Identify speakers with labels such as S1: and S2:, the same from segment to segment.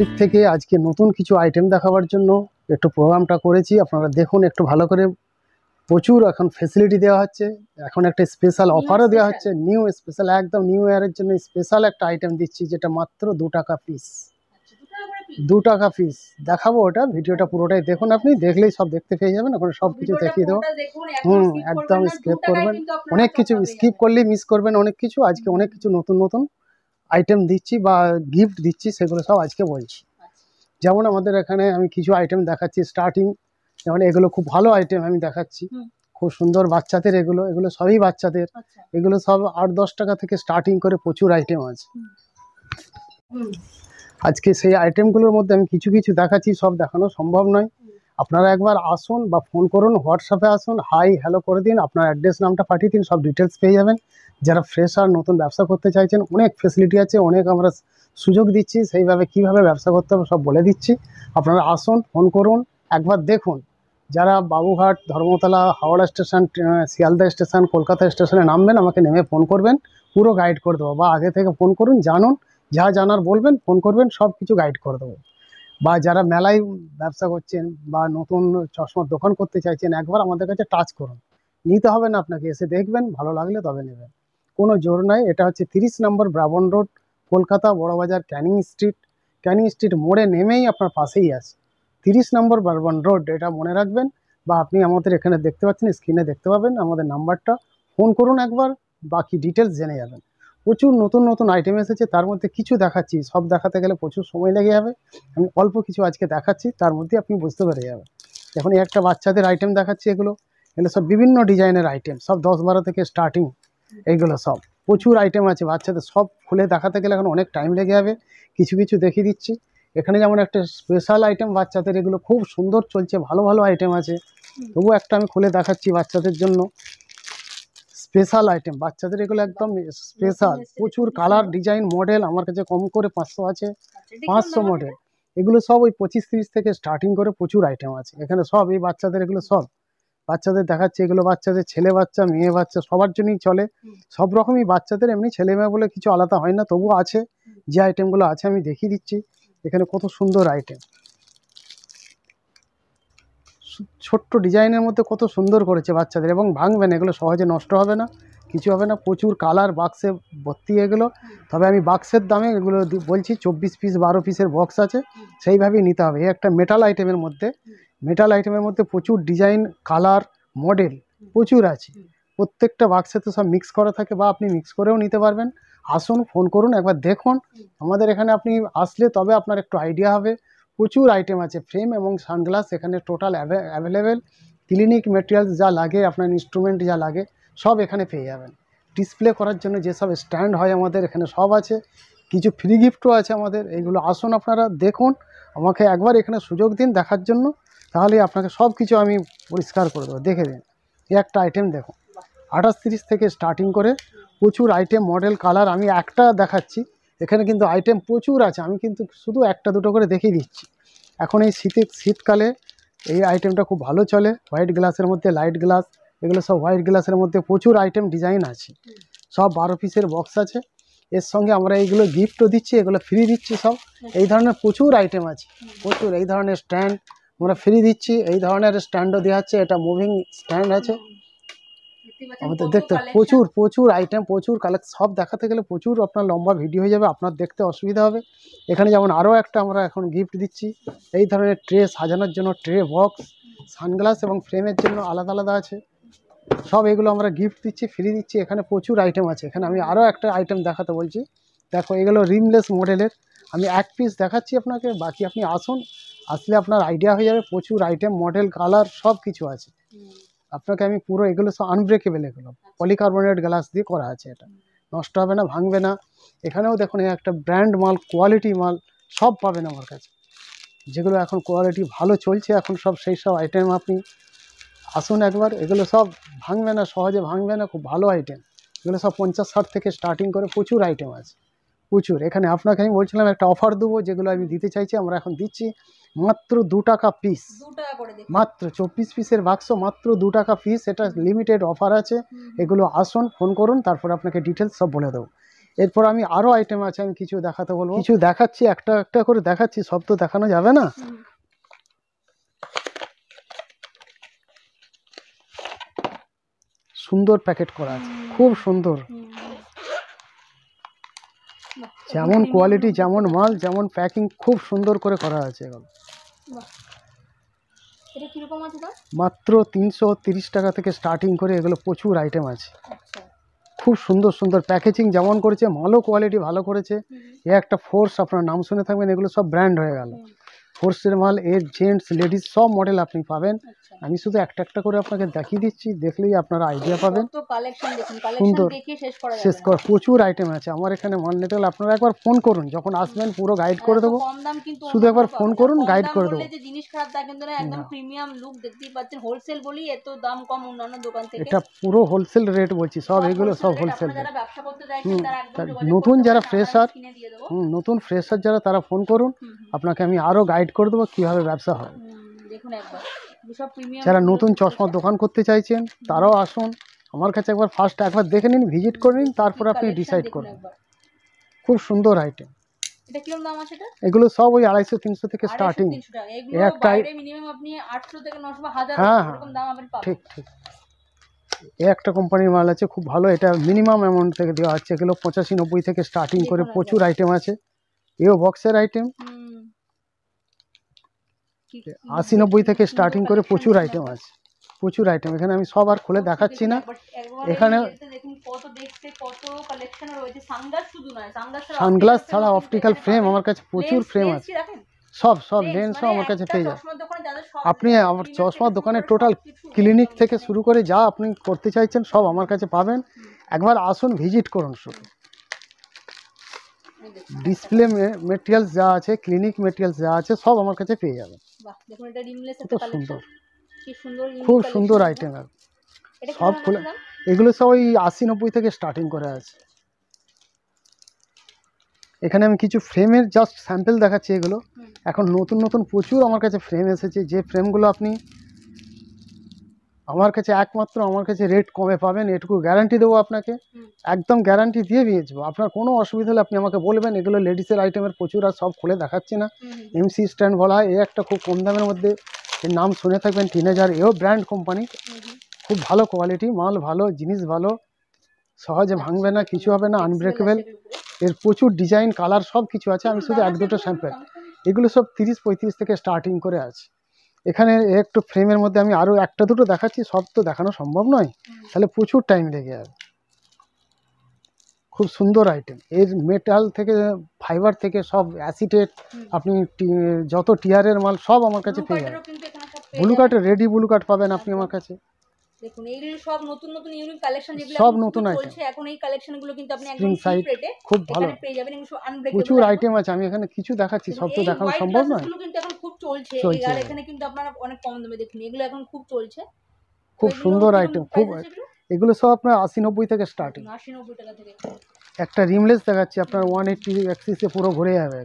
S1: Market থেকে আজকে নতুন কিছু আইটেম দেখাবার জন্য একটু প্রোগ্রামটা করেছি আপনারা দেখুন একটু ভালো করে প্রচুর এখন ফেসিলিটি দেওয়া হচ্ছে এখন একটা স্পেশাল অফারও দেওয়া হচ্ছে নিউ স্পেশাল একদম নিউ ইয়ারের জন্য স্পেশাল একটা আইটেম দিচ্ছি যেটা মাত্র দু টাকা পিস আচ্ছা, দু টাকা পিস দেখাবো ওটা ভিডিওটা পুরোটাই দেখুন আপনি দেখলেই সব দেখতে পেয়ে যাবেন ওখানে সব কিছু দেখিয়ে দেবো হুম একদম স্কিপ করবেন অনেক কিছু স্কিপ করলেই মিস করবেন অনেক কিছু আজকে অনেক কিছু নতুন নতুন আইটেম দিচ্ছি বা গিফট দিচ্ছি সেগুলো সব আজকে বলছি যেমন আমাদের এখানে আমি কিছু আইটেম দেখাচ্ছি স্টার্টিং যেমন এগুলো খুব ভালো আইটেম আমি দেখাচ্ছি খুব সুন্দর বাচ্চাদের এগুলো এগুলো সবই বাচ্চাদের আচ্ছা। এগুলো সব আট দশ টাকা থেকে স্টার্টিং করে প্রচুর আইটেম আছে আজকে সেই আইটেমগুলোর মধ্যে আমি কিছু কিছু দেখাচ্ছি সব দেখানো সম্ভব নয় আপনারা একবার আসুন বা ফোন করুন হোয়াটসঅ্যাপে আসুন হাই হ্যালো করে দিন আপনার অ্যাড্রেস নামটা পাঠিয়ে দিন সব ডিটেলস পেয়ে যাবেন যারা ফ্রেশ আর নতুন ব্যবসা করতে চাইছেন অনেক ফেসিলিটি আছে অনেক আমরা সুযোগ দিচ্ছি সেইভাবে কিভাবে ব্যবসা করতে হবে সব বলে দিচ্ছি আপনারা আসুন ফোন করুন একবার দেখুন যারা বাবুঘাট ধর্মতলা হাওড়া স্টেশন শিয়ালদা স্টেশন কলকাতা স্টেশনে নামবেন আমাকে নেমে ফোন করবেন পুরো গাইড করে দেবো বা আগে থেকে ফোন করুন জানুন যা জানার বলবেন ফোন করবেন সব কিছু গাইড করে দেবো বা যারা মেলায় ব্যবসা করছেন বা নতুন চশমার দোকান করতে চাইছেন একবার আমাদের কাছে টাচ করুন নিতে হবে না আপনাকে এসে দেখবেন ভালো লাগলে তবে নেবেন কোনো জোর নাই এটা হচ্ছে তিরিশ নম্বর Brahman road Kolkata Burrabazar Canning Street Canning Street মোড়ে নেমেই আপনার পাশেই আছে তিরিশ নম্বর ব্রাহ্মণ রোড এটা মনে রাখবেন বা আপনি আমাদের এখানে দেখতে পাচ্ছেন স্ক্রিনে দেখতে পাবেন আমাদের নাম্বারটা ফোন করুন একবার বাকি ডিটেলস জেনে যাবেন প্রচুর নতুন নতুন আইটেম এসেছে তার মধ্যে কিছু দেখাচ্ছি সব দেখাতে গেলে প্রচুর সময় লেগে যাবে আমি অল্প কিছু আজকে দেখাচ্ছি তার মধ্যে আপনি বুঝতে পেরে যাবেন এখন একটা বাচ্চাদের আইটেম দেখাচ্ছি এগুলো এগুলো সব বিভিন্ন ডিজাইনের আইটেম সব দশ বারো থেকে স্টার্টিং এইগুলো সব প্রচুর আইটেম আছে বাচ্চাদের সব খুলে দেখাতে গেলে এখন অনেক টাইম লেগে যাবে কিছু কিছু দেখিয়ে দিচ্ছি এখানে যেমন একটা স্পেশাল আইটেম বাচ্চাদের এগুলো খুব সুন্দর চলছে ভালো ভালো আইটেম আছে তবু একটা আমি খুলে দেখাচ্ছি বাচ্চাদের জন্য স্পেশাল আইটেম বাচ্চাদের এগুলো একদম স্পেশাল প্রচুর কালার ডিজাইন মডেল আমার কাছে কম করে পাঁচশো আছে পাঁচশো মডেল এগুলো সব ওই পঁচিশ তিরিশ থেকে স্টার্টিং করে প্রচুর আইটেম আছে এখানে সব এই বাচ্চাদের এগুলো সব বাচ্চাদের দেখাচ্ছে এগুলো বাচ্চাদের ছেলে বাচ্চা মেয়ে বাচ্চা সবার জন্যই চলে সব রকমই বাচ্চাদের এমনি ছেলে মেয়ে বলে কিছু আলাদা হয় না তবু আছে যে আইটেমগুলো আছে আমি দেখিয়ে দিচ্ছি এখানে কত সুন্দর আইটেম ছোট্ট ডিজাইনের মধ্যে কত সুন্দর করেছে বাচ্চাদের এবং ভাঙবে না এগুলো সহজে নষ্ট হবে না কিছু হবে না প্রচুর কালার বাক্সে ভর্তি এগুলো তবে আমি বাক্সের দামে এগুলো বলছি চব্বিশ পিস বারো পিসের বক্স আছে সেইভাবেই নিতে হবে একটা মেটাল আইটেমের মধ্যে মেটাল আইটেমের মধ্যে প্রচুর ডিজাইন কালার মডেল প্রচুর আছে প্রত্যেকটা বাক্সে তো সব মিক্স করা থাকে বা আপনি মিক্স করেও নিতে পারবেন আসুন ফোন করুন একবার দেখুন আমাদের এখানে আপনি আসলে তবে আপনার একটু আইডিয়া হবে প্রচুর আইটেম আছে ফ্রেম এবং সানগ্লাস এখানে টোটাল অ্যাভেলেবেল ক্লিনিক মেটেরিয়ালস যা লাগে আপনার ইনস্ট্রুমেন্ট যা লাগে সব এখানে পেয়ে যাবেন ডিসপ্লে করার জন্য যেসব স্ট্যান্ড হয় আমাদের এখানে সব আছে কিছু ফ্রি গিফটও আছে আমাদের এইগুলো আসুন আপনারা দেখুন আমাকে একবার এখানে সুযোগ দিন দেখার জন্য তাহলে আপনাকে সব কিছু আমি পরিষ্কার করে দেবো দেখে দিন এই একটা আইটেম দেখুন আঠাশ তিরিশ থেকে স্টার্টিং করে প্রচুর আইটেম মডেল কালার আমি একটা দেখাচ্ছি এখানে কিন্তু আইটেম প্রচুর আছে আমি কিন্তু শুধু একটা দুটো করে দেখিয়ে দিচ্ছি এখন এই শীতে শীতকালে এই আইটেমটা খুব ভালো চলে হোয়াইট গ্লাসের মধ্যে লাইট গ্লাস এগুলো সব হোয়াইট গ্লাসের মধ্যে প্রচুর আইটেম ডিজাইন আছে সব বারো পিসের বক্স আছে এর সঙ্গে আমরা এইগুলো গিফটও দিচ্ছি এগুলো ফ্রি দিচ্ছি সব এই ধরনের প্রচুর আইটেম আছে প্রচুর এই ধরনের স্ট্যান্ড আমরা ফ্রি দিচ্ছি এই ধরনের স্ট্যান্ডও দেওয়া হচ্ছে এটা মুভিং স্ট্যান্ড আছে আমাদের দেখতে প্রচুর প্রচুর আইটেম প্রচুর কালেকশন সব দেখাতে গেলে প্রচুর আপনার লম্বা ভিডিও হয়ে যাবে আপনার দেখতে অসুবিধা হবে এখানে যেমন আরও একটা আমরা এখন গিফট দিচ্ছি এই ধরনের ট্রে সাজানোর জন্য ট্রে বক্স সানগ্লাস এবং ফ্রেমের জন্য আলাদা আলাদা আছে সব এগুলো আমরা গিফট দিচ্ছি ফ্রি দিচ্ছি এখানে প্রচুর আইটেম আছে এখানে আমি আরও একটা আইটেম দেখাতে বলছি দেখো এগুলো রিমলেস মডেলের আমি এক পিস দেখাচ্ছি আপনাকে বাকি আপনি আসুন আসলে আপনার আইডিয়া হয়ে যাবে প্রচুর আইটেম মডেল কালার সব কিছু আছে আপনাকে আমি পুরো এগুলো সব আনব্রেকেবল এগুলো পলিকার্বনেট আচ্ছা। গ্লাস দিয়ে করা আছে এটা নষ্ট হবে না ভাঙবে না এখানেও দেখুন একটা ব্র্যান্ড মাল কোয়ালিটি মাল সব পাবেন আমার কাছে যেগুলো এখন কোয়ালিটি ভালো চলছে এখন সব সেই সব আইটেম আপনি আসুন একবার এগুলো সব ভাঙবে না সহজে ভাঙবে না খুব ভালো আইটেম এগুলো সব পঞ্চাশ ষাট থেকে স্টার্টিং করে প্রচুর আইটেম আছে প্রচুর এখানে আপনাকে আমি বলছিলাম একটা অফার দেবো যেগুলো আমি দিতে চাইছি আমরা এখন দিচ্ছি মাত্র দু টাকা পিস মাত্র চব্বিশ পিসের বাক্স মাত্র দু টাকা পিস এটা লিমিটেড অফার আছে এগুলো আসুন ফোন করুন তারপর আপনাকে ডিটেলস সব বলে দেবো এরপর আমি আরও আইটেম আছে আমি কিছু দেখাতে বলবো কিছু দেখাচ্ছি একটা একটা করে দেখাচ্ছি সব তো দেখানো যাবে না সুন্দর প্যাকেট করা আছে খুব সুন্দর
S2: যেমন কোয়ালিটি
S1: যেমন মাল যেমন প্যাকিং খুব সুন্দর করে করা আছে এখন মাত্র তিনশো তিরিশ টাকা থেকে স্টার্টিং করে এগুলো প্রচুর আইটেম আছে আচ্ছা। খুব সুন্দর সুন্দর প্যাকেজিং যেমন করেছে মালও কোয়ালিটি ভালো করেছে এ একটা ফোর্স আপনার নাম শুনে থাকবেন এগুলো সব ব্র্যান্ড হয়ে গেল ফোর্সের মাল এজ জেন্টস লেডিস সব মডেল আপনি পাবেন আচ্ছা। আমি শুধু একটা একটা করে আপনাকে দেখিয়ে দিচ্ছি দেখলেই আপনারা আইডিয়া পাবেন সুন্দর শেষ কর প্রচুর আইটেম আছে আমার এখানে মান্ডেটাল আপনারা একবার ফোন করুন যখন আসবেন পুরো গাইড হ্যাঁ, করে দেবো শুধু একবার ফোন করুন গাইড করে দেবো না হ্যাঁ। এটা পুরো হোলসেল রেট বলছি সব এগুলো সব হোলসেল রেট ব্যবসা
S2: নতুন যারা ফ্রেশার
S1: হুম নতুন ফ্রেশার যারা তারা ফোন করুন আপনাকে আমি আরো গাইড গাইড করে দেবো কীভাবে ব্যবসা হয় যারা নতুন চশমার দোকান করতে চাইছেন তারাও আসুন আমার কাছে একবার ফার্স্ট একবার দেখে নিন ভিজিট করে নিন তারপর আপনি ডিসাইড করুন খুব সুন্দর আইটেম এগুলো সব ওই আড়াইশো তিনশো থেকে স্টার্টিং একটা হ্যাঁ হ্যাঁ ঠিক ঠিক এ একটা কোম্পানির মাল আছে খুব ভালো এটা মিনিমাম অ্যামাউন্ট থেকে দেওয়া হচ্ছে এগুলো পঁচাশি নব্বই থেকে স্টার্টিং করে প্রচুর আইটেম আছে এও বক্সের আইটেম আশি নব্বই থেকে স্টার্টিং করে প্রচুর আইটেম আছে প্রচুর আইটেম এখানে আমি সব আর খুলে দেখাচ্ছি না এখানে সানগ্লাস ছাড়া অপটিক্যাল ফ্রেম আমার কাছে প্রচুর ফ্রেম আছে সব সব লেন্সও মানে আমার কাছে পেয়ে যাবে আপনি আমার চশমার দোকানে টোটাল ক্লিনিক থেকে শুরু করে যা আপনি করতে চাইছেন সব আমার কাছে পাবেন একবার আসুন ভিজিট করুন শুধু ডিসপ্লে মেটেরিয়ালস যা আছে ক্লিনিক মেটেরিয়ালস যা আছে সব আমার কাছে পেয়ে যাবেন সুন্দর খুব সুন্দর আইটেম এটা সব খুলে এগুলো সব ওই আশি নব্বই থেকে স্টার্টিং করে আছে এখানে আমি কিছু ফ্রেমের জাস্ট স্যাম্পেল দেখাচ্ছি এগুলো এখন নতুন নতুন প্রচুর আমার কাছে ফ্রেম এসেছে যে ফ্রেমগুলো আপনি আমার কাছে একমাত্র আমার কাছে রেট কমে পাবেন এটুকু গ্যারান্টি দেবো আপনাকে একদম গ্যারান্টি দিয়ে দিয়েছি আপনার কোনো অসুবিধা হলে আপনি আমাকে বলবেন এগুলো লেডিসের আইটেমের প্রচুর আর সব খুলে দেখাচ্ছি না এমসি স্ট্যান্ড বলা হয় এ একটা খুব কম দামের মধ্যে এর নাম শুনে থাকবেন টিনেজার এও ব্র্যান্ড কোম্পানি খুব ভালো কোয়ালিটি মাল ভালো জিনিস ভালো সহজে আচ্ছা। ভাঙবে না কিছু হবে না আনব্রেকেবল এর প্রচুর ডিজাইন কালার সব কিছু আছে আমি শুধু এক দুটো স্যাম্পেল এগুলো সব তিরিশ পঁয়ত্রিশ থেকে স্টার্টিং করে আছে এখানে একটু ফ্রেমের মধ্যে আমি আরও একটা দুটো দেখাচ্ছি সব তো দেখানো সম্ভব নয় তাহলে প্রচুর টাইম লেগে যাবে খুব সুন্দর আইটেম এর মেটাল থেকে ফাইবার থেকে সব অ্যাসিটেট আপনি যত টিয়ারের মাল সব আমার কাছে পেয়ে যাবেন ব্লু কার্ডের রেডি ব্লু কার্ড পাবেন আপনি আমার কাছে দেখুন এইগুলো সব নতুন নতুন ইউনিক কালেকশন যেগুলো সব নতুন চলছে এখন এই কালেকশন গুলো কিন্তু আপনি একদম চিপ রেটে খুব ভালো পেয়ে যাবেন এবং আনব্রেকেবল প্রচুর আইটেম আছে আমি এখানে কিছু দেখাচ্ছি সব তো দেখানো সম্ভব নয় এগুলো কিন্তু এখন খুব চলছে আর এখানে কিন্তু আপনারা অনেক কম দামে দেখুন এগুলো এখন খুব চলছে খুব সুন্দর আইটেম খুব এগুলো সব আপনার আশি নব্বই থেকে স্টার্টিং আশি নব্বই টাকা থেকে একটা রিমলেস দেখাচ্ছি আপনার ওয়ান এইটটি অ্যাক্সিসে পুরো ভরে যাবে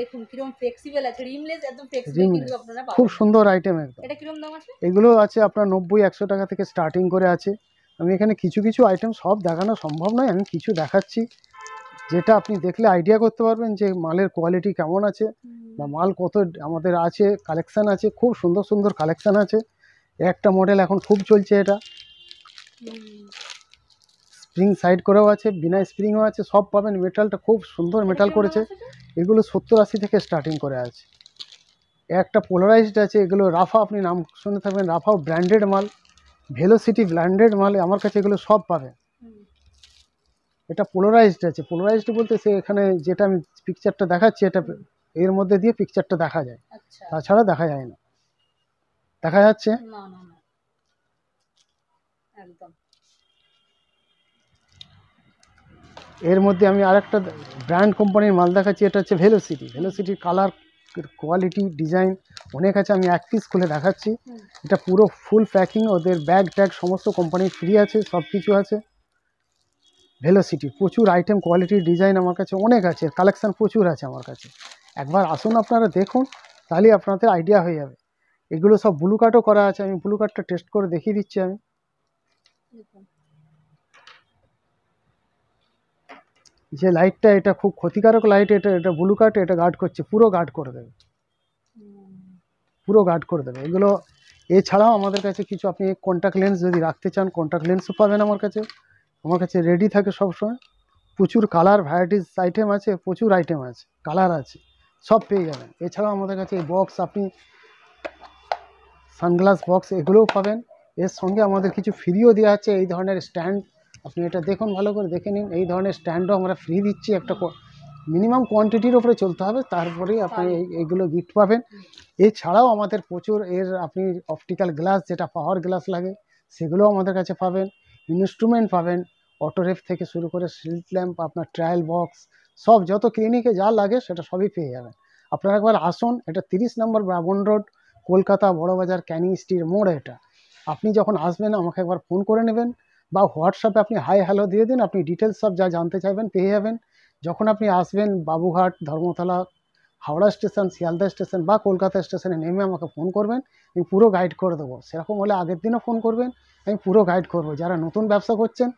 S1: দেখুন কিরকম ফ্লেক্সিবল আছে রিমলেস একদম ফ্লেক্সিবল কিন্তু আপনারা খুব সুন্দর আইটেম একদম এটা কিরকম দাম আছে এগুলো আছে আপনার 90 100 টাকা থেকে স্টার্টিং করে আছে আমি এখানে কিছু কিছু আইটেম সব দেখানো সম্ভব নয় আমি কিছু দেখাচ্ছি যেটা আপনি দেখলে আইডিয়া করতে পারবেন যে মালের কোয়ালিটি কেমন আছে বা মাল কত আমাদের আছে কালেকশান আছে খুব সুন্দর সুন্দর কালেকশান আছে একটা মডেল এখন খুব চলছে এটা স্প্রিং সাইড করেও আছে বিনা স্প্রিংও আছে সব পাবেন মেটালটা খুব সুন্দর মেটাল করেছে এগুলো সত্তর আশি থেকে স্টার্টিং করে আছে একটা পোলারাইজড আছে এগুলো রাফা আপনি নাম শুনে থাকবেন রাফাও ব্র্যান্ডেড মাল ভেলোসিটি ব্র্যান্ডেড মাল আমার কাছে এগুলো সব পাবেন এটা পোলারাইজড আছে পোলারাইজড বলতে সে এখানে যেটা আমি পিকচারটা দেখাচ্ছি এটা এর মধ্যে দিয়ে পিকচারটা দেখা যায় আচ্ছা। তাছাড়া দেখা যায় না দেখা যাচ্ছে একদম এর মধ্যে আমি আরেকটা ব্র্যান্ড কোম্পানির মাল দেখাচ্ছি এটা হচ্ছে ভেলোসিটি ভেলোসিটির কালার কোয়ালিটি ডিজাইন অনেক আছে আমি এক পিস খুলে দেখাচ্ছি এটা পুরো ফুল প্যাকিং ওদের ব্যাগ ট্যাগ সমস্ত কোম্পানির ফ্রি আছে সব কিছু আছে ভেলোসিটি প্রচুর আইটেম কোয়ালিটি ডিজাইন আমার কাছে অনেক আছে কালেকশান প্রচুর আছে আমার কাছে একবার আসুন আপনারা দেখুন তাহলেই আপনাদের আইডিয়া হয়ে যাবে এগুলো সব ব্লু কার্টও করা আছে আমি ব্লু কার্ডটা টেস্ট করে দেখিয়ে দিচ্ছি আমি যে লাইটটা এটা খুব ক্ষতিকারক লাইট এটা এটা ব্লু কাট এটা গার্ড করছে পুরো গার্ড করে দেবে পুরো গার্ড করে দেবে এগুলো এছাড়াও আমাদের কাছে কিছু আপনি কন্ট্যাক্ট লেন্স যদি রাখতে চান কন্ট্যাক্ট লেন্সও পাবেন আমার কাছে আমার কাছে রেডি থাকে সবসময় প্রচুর কালার ভ্যারাইটিস আইটেম আছে প্রচুর আইটেম আছে কালার আছে সব পেয়ে যাবেন এছাড়াও আমাদের কাছে এই বক্স আপনি সানগ্লাস বক্স এগুলোও পাবেন এর সঙ্গে আমাদের কিছু ফ্রিও দেওয়া আছে এই ধরনের স্ট্যান্ড আপনি এটা দেখুন ভালো করে দেখে নিন এই ধরনের স্ট্যান্ডও আমরা ফ্রি দিচ্ছি একটা মিনিমাম কোয়ান্টিটির ওপরে চলতে হবে তারপরেই আপনি এইগুলো গিফট পাবেন এছাড়াও আমাদের প্রচুর এর আপনি অপটিক্যাল গ্লাস যেটা পাওয়ার গ্লাস লাগে সেগুলো আমাদের কাছে পাবেন ইনস্ট্রুমেন্ট পাবেন অটোরেফ থেকে শুরু করে সিল্ট ল্যাম্প আপনার ট্রায়াল বক্স সব যত ক্লিনিকে যা লাগে সেটা সবই পেয়ে যাবেন আপনারা একবার আসুন এটা তিরিশ নম্বর ব্রাহ্মণ রোড কলকাতা বড়বাজার ক্যানিং স্ট্রির মোড় এটা আপনি যখন আসবেন আমাকে একবার ফোন করে নেবেন বা হোয়াটসঅ্যাপে আপনি হাই হ্যালো দিয়ে দিন আপনি ডিটেলস সব যা জানতে চাইবেন পেয়ে যাবেন যখন আপনি আসবেন বাবুঘাট ধর্মতলা হাওড়া স্টেশন শিয়ালদা স্টেশন বা কলকাতা স্টেশনে নেমে আমাকে ফোন করবেন আমি পুরো গাইড করে দেবো সেরকম হলে আগের দিনও ফোন করবেন আমি পুরো গাইড করব যারা নতুন ব্যবসা করছেন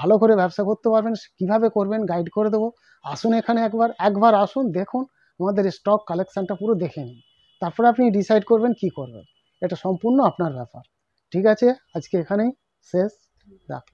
S1: ভালো করে ব্যবসা করতে পারবেন কিভাবে করবেন গাইড করে দেবো আসুন এখানে একবার একবার আসুন দেখুন আমাদের স্টক কালেকশানটা পুরো দেখে নিন তারপরে আপনি ডিসাইড করবেন কি করবেন এটা সম্পূর্ণ আপনার ব্যাপার ঠিক আছে আজকে এখানেই শেষ 对。